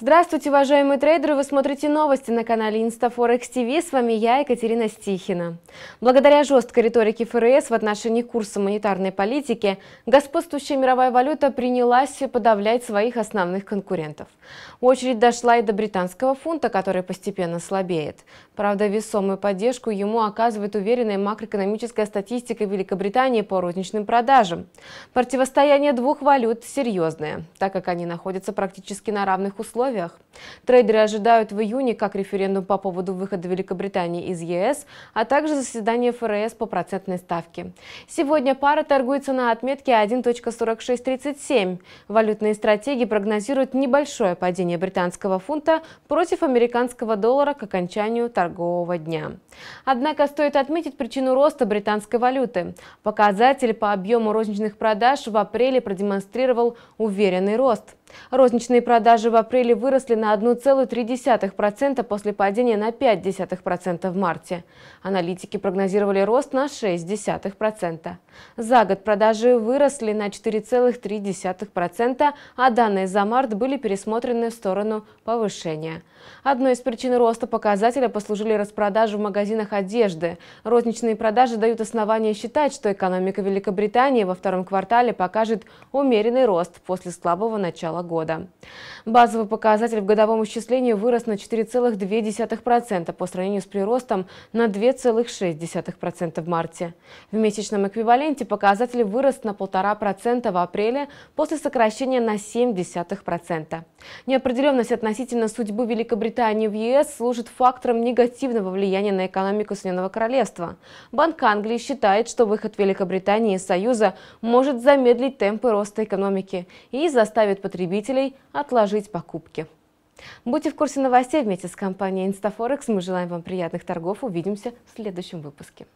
Здравствуйте, уважаемые трейдеры! Вы смотрите новости на канале InstaForex TV. С вами я, Екатерина Стихина. Благодаря жесткой риторике ФРС в отношении курса монетарной политики, господствующая мировая валюта принялась подавлять своих основных конкурентов. Очередь дошла и до британского фунта, который постепенно слабеет. Правда, весомую поддержку ему оказывает уверенная макроэкономическая статистика Великобритании по розничным продажам. Противостояние двух валют серьезное, так как они находятся практически на равных условиях условиях. Трейдеры ожидают в июне как референдум по поводу выхода Великобритании из ЕС, а также заседание ФРС по процентной ставке. Сегодня пара торгуется на отметке 1.4637. Валютные стратегии прогнозируют небольшое падение британского фунта против американского доллара к окончанию торгового дня. Однако стоит отметить причину роста британской валюты. Показатель по объему розничных продаж в апреле продемонстрировал уверенный рост – Розничные продажи в апреле выросли на 1,3% после падения на 0,5% в марте. Аналитики прогнозировали рост на 0,6%. За год продажи выросли на 4,3%, а данные за март были пересмотрены в сторону повышения. Одной из причин роста показателя послужили распродажи в магазинах одежды. Розничные продажи дают основания считать, что экономика Великобритании во втором квартале покажет умеренный рост после слабого начала года. Базовый показатель в годовом исчислении вырос на 4,2% по сравнению с приростом на 2,6% в марте. В месячном эквиваленте показатель вырос на 1,5% в апреле после сокращения на 0,7%. Неопределенность относительно судьбы Великобритании в ЕС служит фактором негативного влияния на экономику Соединенного Королевства. Банк Англии считает, что выход Великобритании из Союза может замедлить темпы роста экономики и заставит потребителей отложить отложить покупки. Будьте в курсе новостей вместе с компанией InstaForex. Мы желаем вам приятных торгов. Увидимся в следующем выпуске.